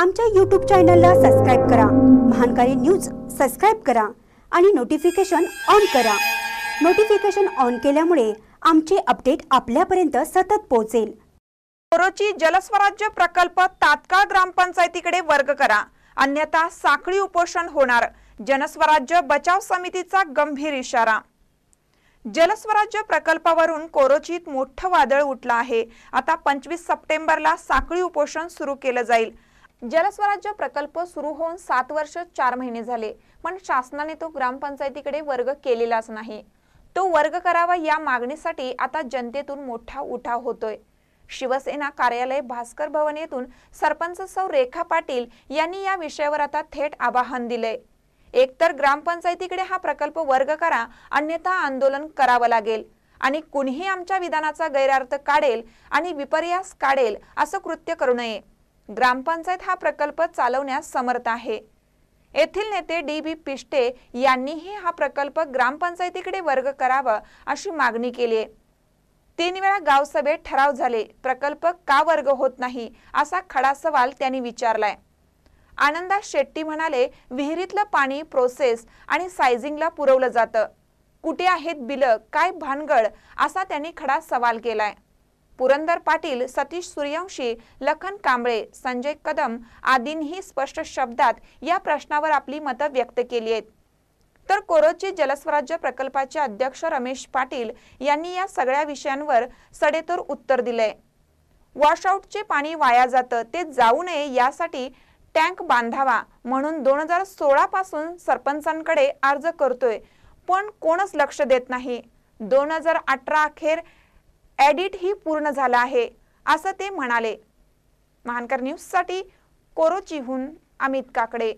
आमच्या यूट्यूब चॅनलला सबस्क्राईब करा महानकारी न्यूज सबस्क्राईब करा आणि नोटिफिकेशन ऑन करा नोटिफिकेशन ऑन केल्यामुळे आमचे अपडेट आपल्यापर्यंत सतत पोहोचेल कोरोची जलस्वराज्य प्रकल्प तात्काळ ग्रामपंचायतीकडे वर्ग करा अन्यथा साखळी उपोषण होणार जनस्वराज्य बचाव समितीचा गंभीर इशारा जलस्वराज्य प्रकल्पावरून कोरोचीत मोठं वादळ उठलं आहे आता पंचवीस सप्टेंबरला साखळी उपोषण सुरू केलं जाईल जलस्वराज्य प्रकल्प सुरू होऊन सात वर्ष चार महिने झाले पण शासनाने तो ग्रामपंचायतीकडे वर्ग केलेलाच नाही तो वर्ग करावा या मागणीसाठी आता जनतेतून मोठा उठाव होतोय शिवसेना कार्यालय भास्कर भवन येथून सरपंच सौ रेखा पाटील यांनी या विषयावर आता थेट आवाहन दिलंय एकतर ग्रामपंचायतीकडे हा प्रकल्प वर्ग करा अन्यथा आंदोलन करावं लागेल आणि कुणीही आमच्या विधानाचा गैरअर्थ काढेल आणि विपर्यास काढेल असं कृत्य करू नये ग्रामपंचायत हा प्रकल्प चालवण्यास समर्थ आहे येथील नेते डी बी पिष्टे यांनीही हा प्रकल्प ग्रामपंचायतीकडे वर्ग करावा अशी मागणी केली आहे तीन वेळा गावसभेत ठराव झाले प्रकल्प का वर्ग होत नाही असा खडा सवाल त्यांनी विचारलाय आनंदा शेट्टी म्हणाले विहिरीतलं पाणी प्रोसेस आणि सायझिंगला पुरवलं जातं कुठे आहेत बिलं काय भानगड असा त्यांनी खडा सवाल केलाय पुरंदर पाटील सतीश सूर्यवंशी लखन कांबळे संजय कदम आदींनीही स्पष्ट शब्दात या प्रश्नावर आपली मतं व्यक्त केली आहेत तर कोरोची जलस्वराज्य प्रकल्पाचे अध्यक्ष रमेश पाटील यांनी या सगळ्या विषयांवर सडेतोर उत्तर दिलंय वॉशआउटचे पाणी वाया जातं ते जाऊ नये यासाठी टँक बांधावा म्हणून दोन हजार सोळा पासून सरपंचांकडे अर्ज करतोय पण कोणच लक्ष देत नाही दोन हजार अठरा अखेर एडिट ही पूर्ण झाला आहे असं ते म्हणाले महानकर न्यूजसाठी कोरोचीहून अमित काकडे